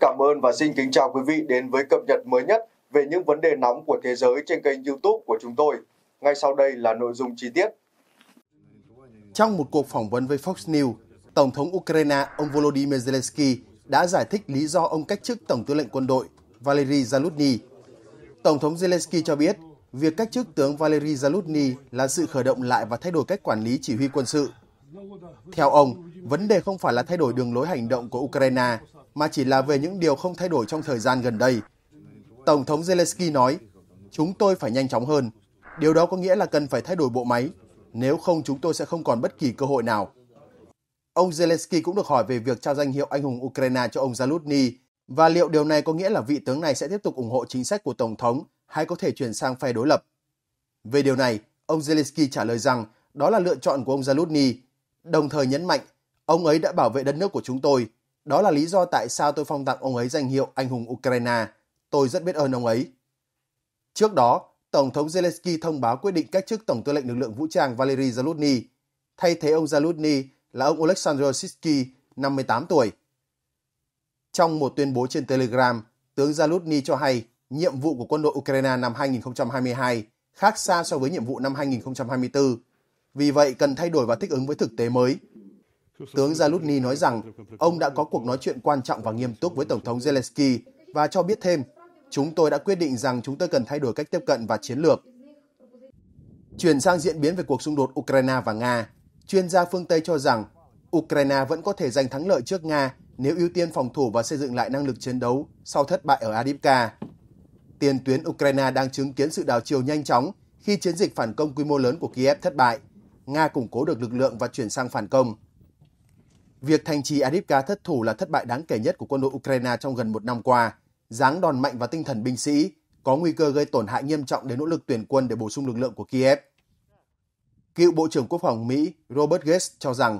cảm ơn và xin kính chào quý vị đến với cập nhật mới nhất về những vấn đề nóng của thế giới trên kênh YouTube của chúng tôi. Ngay sau đây là nội dung chi tiết. Trong một cuộc phỏng vấn với Fox News, Tổng thống Ukraine ông Volodymyr Zelensky đã giải thích lý do ông cách chức Tổng tư lệnh quân đội Valery Zaluzny. Tổng thống Zelensky cho biết, việc cách chức tướng Valery Zaluzny là sự khởi động lại và thay đổi cách quản lý chỉ huy quân sự. Theo ông, vấn đề không phải là thay đổi đường lối hành động của Ukraine mà chỉ là về những điều không thay đổi trong thời gian gần đây. Tổng thống Zelensky nói, chúng tôi phải nhanh chóng hơn. Điều đó có nghĩa là cần phải thay đổi bộ máy, nếu không chúng tôi sẽ không còn bất kỳ cơ hội nào. Ông Zelensky cũng được hỏi về việc trao danh hiệu anh hùng Ukraine cho ông Zalutny và liệu điều này có nghĩa là vị tướng này sẽ tiếp tục ủng hộ chính sách của Tổng thống hay có thể chuyển sang phe đối lập. Về điều này, ông Zelensky trả lời rằng đó là lựa chọn của ông Zalutny, đồng thời nhấn mạnh ông ấy đã bảo vệ đất nước của chúng tôi đó là lý do tại sao tôi phong tặng ông ấy danh hiệu anh hùng Ukraine. Tôi rất biết ơn ông ấy. Trước đó, Tổng thống Zelensky thông báo quyết định cách chức Tổng tư lệnh lực lượng vũ trang Valery Zaluzny, thay thế ông Zaluzny là ông Oleksandr Sitsky, 58 tuổi. Trong một tuyên bố trên Telegram, tướng Zaluzny cho hay nhiệm vụ của quân đội Ukraine năm 2022 khác xa so với nhiệm vụ năm 2024. Vì vậy, cần thay đổi và thích ứng với thực tế mới Tướng Zalutny nói rằng ông đã có cuộc nói chuyện quan trọng và nghiêm túc với Tổng thống Zelensky và cho biết thêm, chúng tôi đã quyết định rằng chúng tôi cần thay đổi cách tiếp cận và chiến lược. Chuyển sang diễn biến về cuộc xung đột Ukraine và Nga, chuyên gia phương Tây cho rằng Ukraine vẫn có thể giành thắng lợi trước Nga nếu ưu tiên phòng thủ và xây dựng lại năng lực chiến đấu sau thất bại ở Adivka. Tiền tuyến Ukraine đang chứng kiến sự đảo chiều nhanh chóng khi chiến dịch phản công quy mô lớn của Kiev thất bại. Nga củng cố được lực lượng và chuyển sang phản công. Việc thành trì Adivka thất thủ là thất bại đáng kể nhất của quân đội Ukraine trong gần một năm qua, giáng đòn mạnh vào tinh thần binh sĩ, có nguy cơ gây tổn hại nghiêm trọng đến nỗ lực tuyển quân để bổ sung lực lượng của Kiev. Cựu Bộ trưởng Quốc phòng Mỹ Robert Gates cho rằng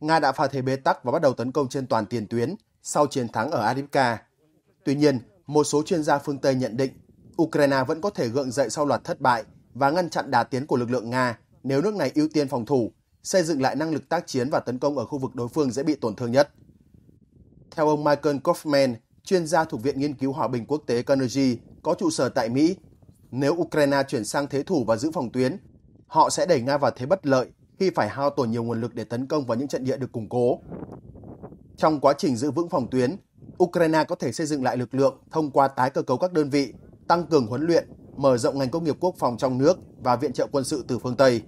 Nga đã phá thế bế tắc và bắt đầu tấn công trên toàn tiền tuyến sau chiến thắng ở Adivka. Tuy nhiên, một số chuyên gia phương Tây nhận định Ukraine vẫn có thể gượng dậy sau loạt thất bại và ngăn chặn đà tiến của lực lượng Nga nếu nước này ưu tiên phòng thủ xây dựng lại năng lực tác chiến và tấn công ở khu vực đối phương dễ bị tổn thương nhất. Theo ông Michael Kaufman, chuyên gia thuộc Viện Nghiên cứu Hòa bình Quốc tế Carnegie có trụ sở tại Mỹ, nếu Ukraine chuyển sang thế thủ và giữ phòng tuyến, họ sẽ đẩy Nga vào thế bất lợi khi phải hao tổn nhiều nguồn lực để tấn công vào những trận địa được củng cố. Trong quá trình giữ vững phòng tuyến, Ukraine có thể xây dựng lại lực lượng thông qua tái cơ cấu các đơn vị, tăng cường huấn luyện, mở rộng ngành công nghiệp quốc phòng trong nước và viện trợ quân sự từ phương Tây.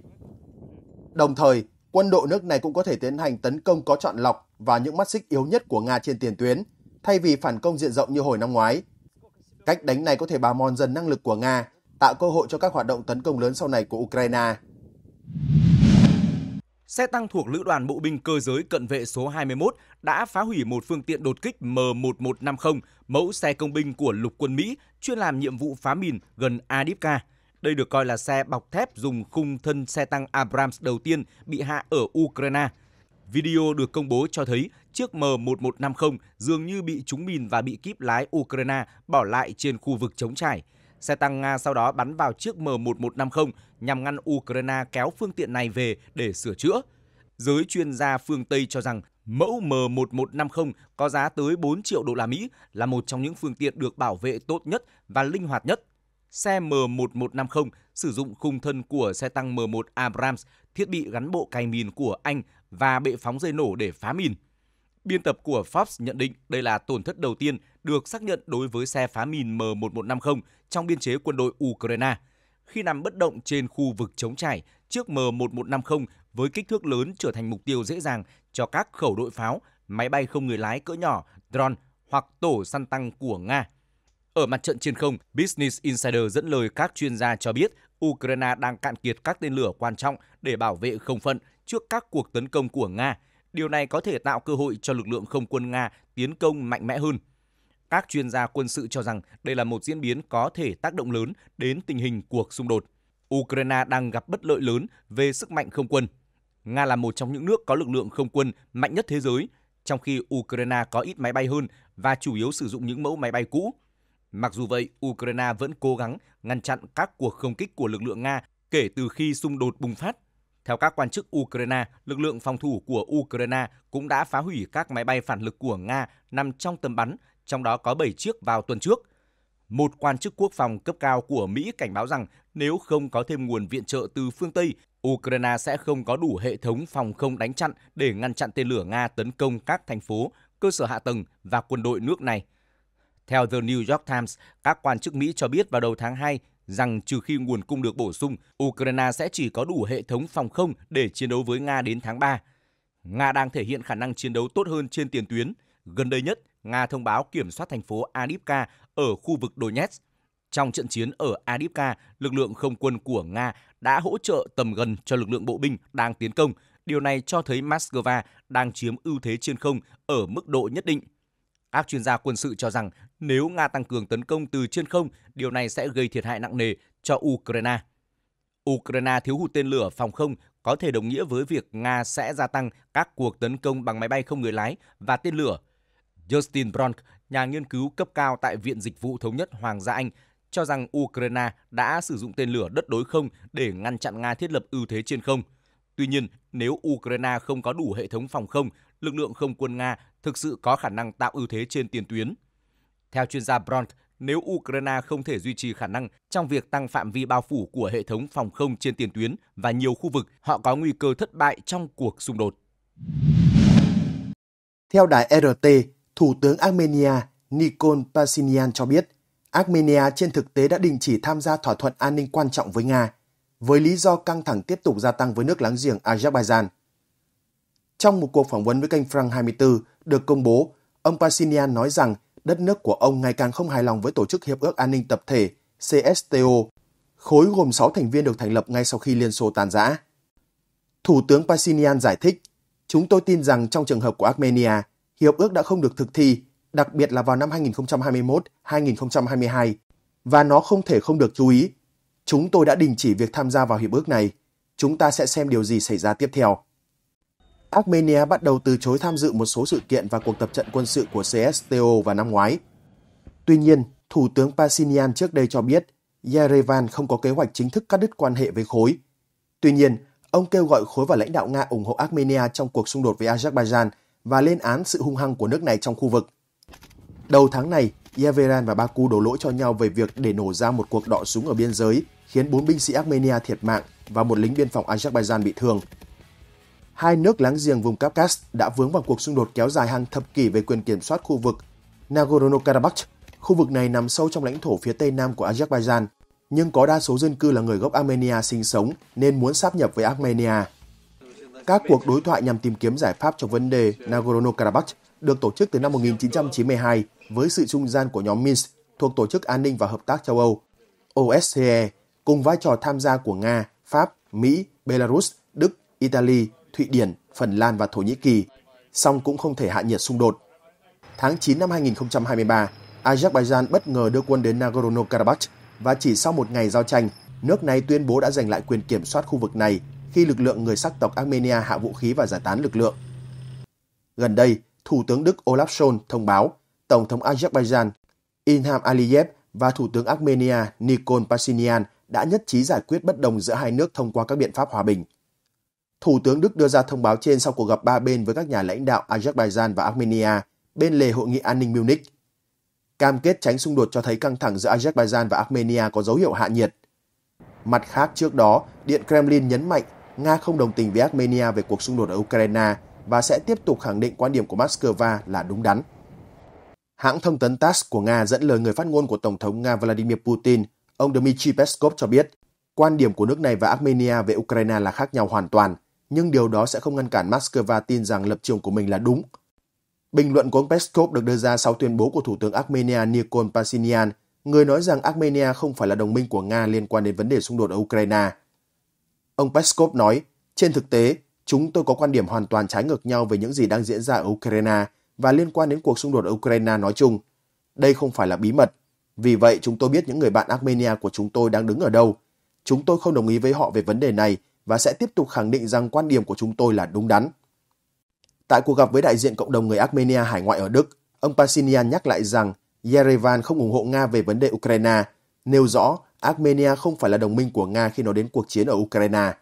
Đồng thời, quân đội nước này cũng có thể tiến hành tấn công có chọn lọc vào những mắt xích yếu nhất của Nga trên tiền tuyến, thay vì phản công diện rộng như hồi năm ngoái. Cách đánh này có thể bào mòn dần năng lực của Nga, tạo cơ hội cho các hoạt động tấn công lớn sau này của Ukraine. Xe tăng thuộc Lữ đoàn Bộ binh Cơ giới Cận vệ số 21 đã phá hủy một phương tiện đột kích M1150, mẫu xe công binh của lục quân Mỹ chuyên làm nhiệm vụ phá mìn gần Adipka. Đây được coi là xe bọc thép dùng khung thân xe tăng Abrams đầu tiên bị hạ ở Ukraine. Video được công bố cho thấy chiếc M1150 dường như bị trúng mìn và bị kíp lái Ukraine bỏ lại trên khu vực chống trải. Xe tăng Nga sau đó bắn vào chiếc M1150 nhằm ngăn Ukraine kéo phương tiện này về để sửa chữa. Giới chuyên gia phương Tây cho rằng mẫu M1150 có giá tới 4 triệu đô la Mỹ là một trong những phương tiện được bảo vệ tốt nhất và linh hoạt nhất xe M1150 sử dụng khung thân của xe tăng M1 Abrams, thiết bị gắn bộ cày mìn của Anh và bệ phóng dây nổ để phá mìn. Biên tập của Forbes nhận định đây là tổn thất đầu tiên được xác nhận đối với xe phá mìn M1150 trong biên chế quân đội Ukraine. Khi nằm bất động trên khu vực chống trải, trước M1150 với kích thước lớn trở thành mục tiêu dễ dàng cho các khẩu đội pháo, máy bay không người lái cỡ nhỏ, drone hoặc tổ săn tăng của Nga. Ở mặt trận trên không, Business Insider dẫn lời các chuyên gia cho biết Ukraine đang cạn kiệt các tên lửa quan trọng để bảo vệ không phận trước các cuộc tấn công của Nga. Điều này có thể tạo cơ hội cho lực lượng không quân Nga tiến công mạnh mẽ hơn. Các chuyên gia quân sự cho rằng đây là một diễn biến có thể tác động lớn đến tình hình cuộc xung đột. Ukraine đang gặp bất lợi lớn về sức mạnh không quân. Nga là một trong những nước có lực lượng không quân mạnh nhất thế giới, trong khi Ukraine có ít máy bay hơn và chủ yếu sử dụng những mẫu máy bay cũ. Mặc dù vậy, Ukraine vẫn cố gắng ngăn chặn các cuộc không kích của lực lượng Nga kể từ khi xung đột bùng phát. Theo các quan chức Ukraine, lực lượng phòng thủ của Ukraine cũng đã phá hủy các máy bay phản lực của Nga nằm trong tầm bắn, trong đó có 7 chiếc vào tuần trước. Một quan chức quốc phòng cấp cao của Mỹ cảnh báo rằng nếu không có thêm nguồn viện trợ từ phương Tây, Ukraine sẽ không có đủ hệ thống phòng không đánh chặn để ngăn chặn tên lửa Nga tấn công các thành phố, cơ sở hạ tầng và quân đội nước này – theo The New York Times, các quan chức Mỹ cho biết vào đầu tháng 2 rằng trừ khi nguồn cung được bổ sung, Ukraine sẽ chỉ có đủ hệ thống phòng không để chiến đấu với Nga đến tháng 3. Nga đang thể hiện khả năng chiến đấu tốt hơn trên tiền tuyến. Gần đây nhất, Nga thông báo kiểm soát thành phố Adivka ở khu vực Donetsk. Trong trận chiến ở Adivka, lực lượng không quân của Nga đã hỗ trợ tầm gần cho lực lượng bộ binh đang tiến công. Điều này cho thấy Moscow đang chiếm ưu thế trên không ở mức độ nhất định. Các chuyên gia quân sự cho rằng nếu Nga tăng cường tấn công từ trên không, điều này sẽ gây thiệt hại nặng nề cho Ukraine. Ukraine thiếu hụt tên lửa phòng không có thể đồng nghĩa với việc Nga sẽ gia tăng các cuộc tấn công bằng máy bay không người lái và tên lửa. Justin Bronk, nhà nghiên cứu cấp cao tại Viện Dịch vụ Thống nhất Hoàng gia Anh, cho rằng Ukraine đã sử dụng tên lửa đất đối không để ngăn chặn Nga thiết lập ưu thế trên không. Tuy nhiên, nếu Ukraine không có đủ hệ thống phòng không, lực lượng không quân Nga thực sự có khả năng tạo ưu thế trên tiền tuyến. Theo chuyên gia Bronk, nếu Ukraine không thể duy trì khả năng trong việc tăng phạm vi bao phủ của hệ thống phòng không trên tiền tuyến và nhiều khu vực, họ có nguy cơ thất bại trong cuộc xung đột. Theo đài RT, Thủ tướng Armenia Nikol Pashinyan cho biết, Armenia trên thực tế đã đình chỉ tham gia thỏa thuận an ninh quan trọng với Nga, với lý do căng thẳng tiếp tục gia tăng với nước láng giềng Azerbaijan. Trong một cuộc phỏng vấn với kênh Frank 24 được công bố, ông Pashinyan nói rằng đất nước của ông ngày càng không hài lòng với Tổ chức Hiệp ước An ninh Tập thể CSTO, khối gồm 6 thành viên được thành lập ngay sau khi Liên Xô tan rã. Thủ tướng Pashinyan giải thích, chúng tôi tin rằng trong trường hợp của Armenia, Hiệp ước đã không được thực thi, đặc biệt là vào năm 2021-2022, và nó không thể không được chú ý. Chúng tôi đã đình chỉ việc tham gia vào Hiệp ước này. Chúng ta sẽ xem điều gì xảy ra tiếp theo. Armenia bắt đầu từ chối tham dự một số sự kiện và cuộc tập trận quân sự của CSTO vào năm ngoái. Tuy nhiên, Thủ tướng Pashinyan trước đây cho biết Yerevan không có kế hoạch chính thức cắt đứt quan hệ với khối. Tuy nhiên, ông kêu gọi khối và lãnh đạo Nga ủng hộ Armenia trong cuộc xung đột với Azerbaijan và lên án sự hung hăng của nước này trong khu vực. Đầu tháng này, Yerevan và Baku đổ lỗi cho nhau về việc để nổ ra một cuộc đọ súng ở biên giới khiến bốn binh sĩ Armenia thiệt mạng và một lính biên phòng Azerbaijan bị thương hai nước láng giềng vùng Kavkaz đã vướng vào cuộc xung đột kéo dài hàng thập kỷ về quyền kiểm soát khu vực Nagorno-Karabakh. Khu vực này nằm sâu trong lãnh thổ phía tây nam của Azerbaijan, nhưng có đa số dân cư là người gốc Armenia sinh sống nên muốn sáp nhập với Armenia. Các cuộc đối thoại nhằm tìm kiếm giải pháp cho vấn đề Nagorno-Karabakh được tổ chức từ năm 1992 với sự trung gian của nhóm Minsk thuộc Tổ chức An ninh và Hợp tác châu Âu, OSCE, cùng vai trò tham gia của Nga, Pháp, Mỹ, Belarus, Đức, Italy, Thụy Điển, Phần Lan và Thổ Nhĩ Kỳ, song cũng không thể hạ nhiệt xung đột. Tháng 9 năm 2023, Azerbaijan bất ngờ đưa quân đến Nagorno-Karabakh và chỉ sau một ngày giao tranh, nước này tuyên bố đã giành lại quyền kiểm soát khu vực này khi lực lượng người sắc tộc Armenia hạ vũ khí và giải tán lực lượng. Gần đây, Thủ tướng Đức Olaf Scholz thông báo Tổng thống Azerbaijan Ilham Aliyev và Thủ tướng Armenia Nikol Pashinyan đã nhất trí giải quyết bất đồng giữa hai nước thông qua các biện pháp hòa bình. Thủ tướng Đức đưa ra thông báo trên sau cuộc gặp ba bên với các nhà lãnh đạo Azerbaijan và Armenia bên lề hội nghị an ninh Munich. Cam kết tránh xung đột cho thấy căng thẳng giữa Azerbaijan và Armenia có dấu hiệu hạ nhiệt. Mặt khác, trước đó, Điện Kremlin nhấn mạnh Nga không đồng tình với Armenia về cuộc xung đột ở Ukraine và sẽ tiếp tục khẳng định quan điểm của Moscow là đúng đắn. Hãng thông tấn TASS của Nga dẫn lời người phát ngôn của Tổng thống Nga Vladimir Putin, ông Dmitry Peskov cho biết, quan điểm của nước này và Armenia về Ukraine là khác nhau hoàn toàn – nhưng điều đó sẽ không ngăn cản Moscow tin rằng lập trường của mình là đúng. Bình luận của ông Peskov được đưa ra sau tuyên bố của Thủ tướng Armenia Nikol Pashinyan, người nói rằng Armenia không phải là đồng minh của Nga liên quan đến vấn đề xung đột ở Ukraine. Ông Peskov nói, trên thực tế, chúng tôi có quan điểm hoàn toàn trái ngược nhau về những gì đang diễn ra ở Ukraine và liên quan đến cuộc xung đột ở Ukraine nói chung. Đây không phải là bí mật. Vì vậy, chúng tôi biết những người bạn Armenia của chúng tôi đang đứng ở đâu. Chúng tôi không đồng ý với họ về vấn đề này và sẽ tiếp tục khẳng định rằng quan điểm của chúng tôi là đúng đắn. Tại cuộc gặp với đại diện cộng đồng người Armenia hải ngoại ở Đức, ông Pashinyan nhắc lại rằng Yerevan không ủng hộ Nga về vấn đề Ukraine, nêu rõ Armenia không phải là đồng minh của Nga khi nó đến cuộc chiến ở Ukraine.